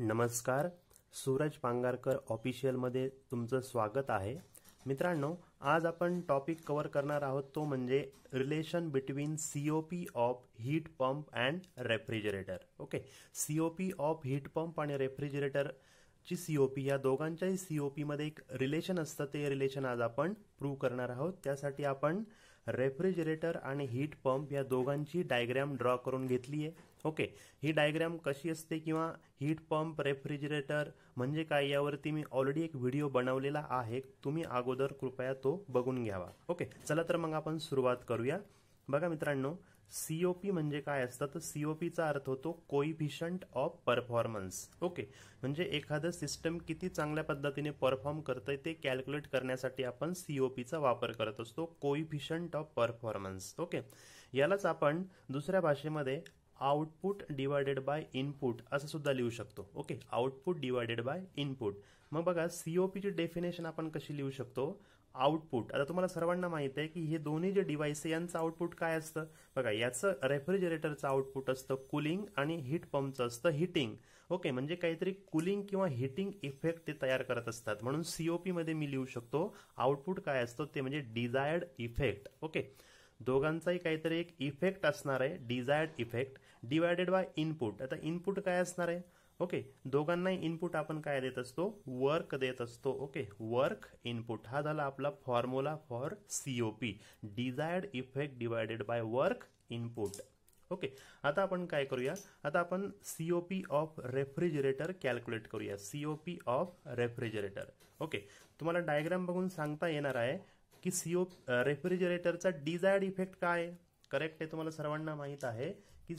नमस्कार सूरज पांगारकर ऑफिशियलमध्ये तुमचं स्वागत आहे मित्रांनो आज आपण टॉपिक कवर करणार आहोत तो म्हणजे relation between C O P of heat pump and refrigerator okay C O P of heat pump आणि रेफ्रिजरेटर ची सीओपी या दोघांच्याही मध्ये एक रिलेशन असतं ते रिलेशन आज आपण प्रूव्ह करणार आहोत त्यासाठी आपण रेफ्रिजरेटर आणि हीट पंप या दोघांची डायग्रॅम ड्रॉ करून घेतली आहे ओके ही डायग्रॅम कशी असते किंवा हीट पंप रेफ्रिजरेटर म्हणजे काय यावरती मी ऑलरेडी एक व्हिडिओ बनवलेला आहे तुम्ही अगोदर कृपया तो बघून घ्यावा ओके चला तर मग आपण सुरुवात करूया बघा मित्रांनो पी म्हणजे काय असतं तर पीचा अर्थ होतो कोइफिशंट ऑफ परफॉर्मन्स ओके म्हणजे एखादं सिस्टम किती चांगल्या पद्धतीने परफॉर्म आहे ते कॅल्क्युलेट करण्यासाठी आपण पीचा वापर करत असतो कोइफिशंट ऑफ परफॉर्मन्स ओके यालाच आपण दुसऱ्या भाषेमध्ये आउटपुट डिवायडेड बाय इनपुट असं सुद्धा लिहू शकतो okay output divided by input मग बघा सीओपीची डेफिनेशन आपण कशी लिहू शकतो आउटपुट आता तुम्हाला सर्वांना माहिती आहे की हे दोन्ही जे डिव्हाइस यांचं आउटपुट काय असतं बघा याचं रेफ्रिजरेटरचं आउटपुट असतं कुलिंग आणि हीट पंपचं असतं हिटिंग ओके म्हणजे काहीतरी कुलिंग किंवा हिटिंग इफेक्ट ते तयार करत असतात म्हणून सीओपी मध्ये मी लिहू शकतो आउटपुट काय असतं ते म्हणजे डिझायर्ड इफेक्ट ओके दोघांचाही काहीतरी एक इफेक्ट असणार आहे desired effect divided by input आता इनपुट काय असणार आहे ओके दोघांनाही इनपुट आपण काय देत असतो वर्क देत असतो ओके वर्क इनपुट हा झाला आपला formula for COP desired effect divided by work input okay आता आपण काय करूया आता आपण सीओपी ऑफ रेफ्रिजरेटर कॅल्क्युलेट करूया सीओपी ऑफ रेफ्रिजरेटर ओके तुम्हाला डायग्राम बघून सांगता येणार आहे की सीओ रेफ्रिजरेटरचा डिझायर्ड इफेक्ट काय करेक्ट आहे तुम्हाला सर्वांना माहीत आहे की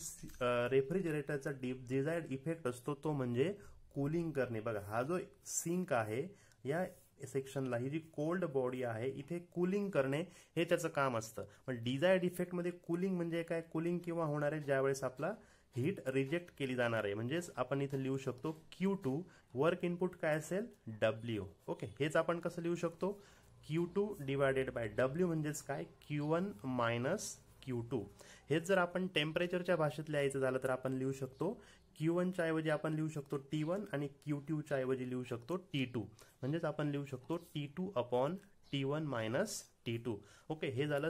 रेफ्रिजरेटरचा डि डिझायर्ड इफेक्ट असतो तो म्हणजे कूलिंग करणे बघा हा जो सिंक आहे या सेक्शनला ही जी कोल्ड बॉडी आहे इथे कूलिंग करणे हे त्याचं काम असतं पण डिझायर्ड मध्ये कूलिंग म्हणजे काय कूलिंग किंवा होणार आहे ज्यावेळेस आपला हीट रिजेक्ट केली जाणार आहे म्हणजेच आपण इथे लिहू शकतो क्यू टू वर्क इनपुट काय असेल डब्ल्यू ओके हेच आपण कसं लिहू शकतो Q two divided by W म्हणजेच काय Q one minus Q two हेच जर आपण टेम्परेचरच्या भाषेत लिहायचं झालं तर आपण लिहू शकतो क्यू वनच्या ऐवजी आपण लिहू शकतो टी वन आणि क्यू टूच्या ऐवजी लिहू शकतो टी टू म्हणजेच आपण लिहू शकतो T two upon T one minus T two okay हे झालं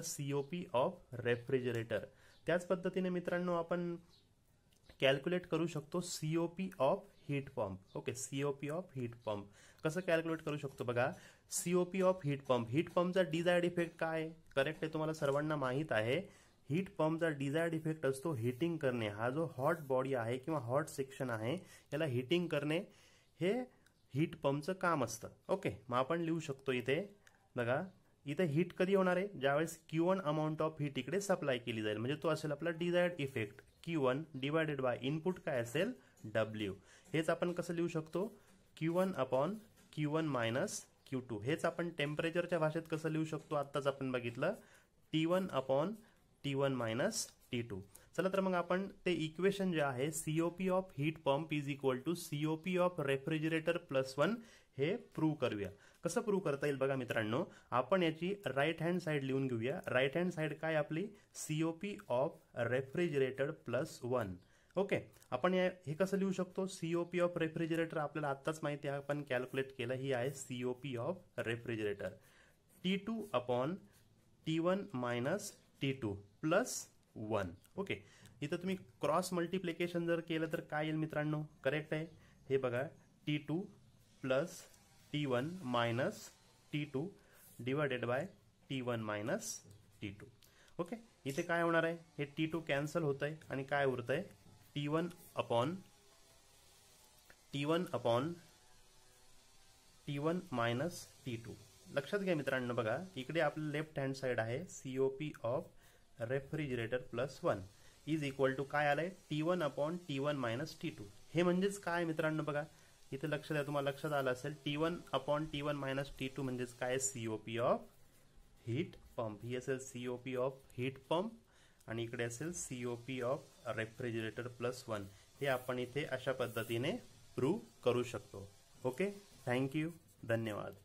पी ऑफ रेफ्रिजरेटर त्याच पद्धतीने मित्रांनो आपण कॅल्क्युलेट करू शकतो P of heat pump okay COP of heat pump कसं कॅल्क्युलेट करू शकतो बघा COP of heat pump heat पंपचा डिझायर्ड इफेक्ट काय करेक्ट आहे तुम्हाला सर्वांना माहीत आहे हीट पंपचा डिझायर्ड इफेक्ट असतो हिटिंग करणे हा जो हॉट बॉडी आहे किंवा हॉट सेक्शन आहे याला हिटिंग करणे हे हीट पंपचं काम असतं ओके मग आपण लिहू शकतो इथे बघा इथे हीट कधी होणार आहे ज्यावेळेस Q one amount of heat इकडे सप्लाय केली जाईल म्हणजे तो असेल आपला desired effect Q one divided by input काय असेल डब्ल्यू हेच आपण कसं लिहू शकतो Q one upon Q one minus Q two हेच आपण टेम्परेचरच्या भाषेत कसं लिहू शकतो आत्ताच आपण बघितलं T one upon T one minus T two चला तर मग आपण ते इक्वेशन जे आहे P of heat pump is equal to P of refrigerator plus one हे प्रूव्ह करूया कसं प्रूव्ह करता येईल बघा मित्रांनो आपण याची राईट हँड साईड लिहून घेऊया राईट हँड साईड काय आपली P of refrigerator plus one okay आपण हे कसं लिहू शकतो सीओपी ऑफ रेफ्रिजरेटर आपल्याला आत्ताच माहिती आहे आपण कॅल्क्युलेट केलं ही आहे COP of refrigerator T two upon T one minus T two plus one okay इथं तुम्ही क्रॉस मल्टिप्लिकेशन जर केलं तर काय येईल मित्रांनो करेक्ट आहे हे बघा T two plus T one minus T two divided by T one minus T two okay इथे काय होणार आहे हे टी टू कॅन्सल होत आहे आणि काय उरत आहे T one upon T one upon T one minus T two लक्षात घ्या मित्रांनो बघा इकडे आपलं लेफ्ट हँड साईड आहे COP of refrigerator plus one is equal to काय आलंय T one upon T one minus T two हे म्हणजेच काय मित्रांनो बघा इथे लक्षात द्या तुम्हाला लक्षात आलं असेल T one upon T one minus T two म्हणजेच काय सीओपी ऑफ हीट पंप ही असेल सीओपी ऑफ हीट पंप आणि इकडे असेल C O P of refrigerator plus one हे आपण इथे अशा पद्धतीने प्रूव्ह करू शकतो ओके थँक्यू धन्यवाद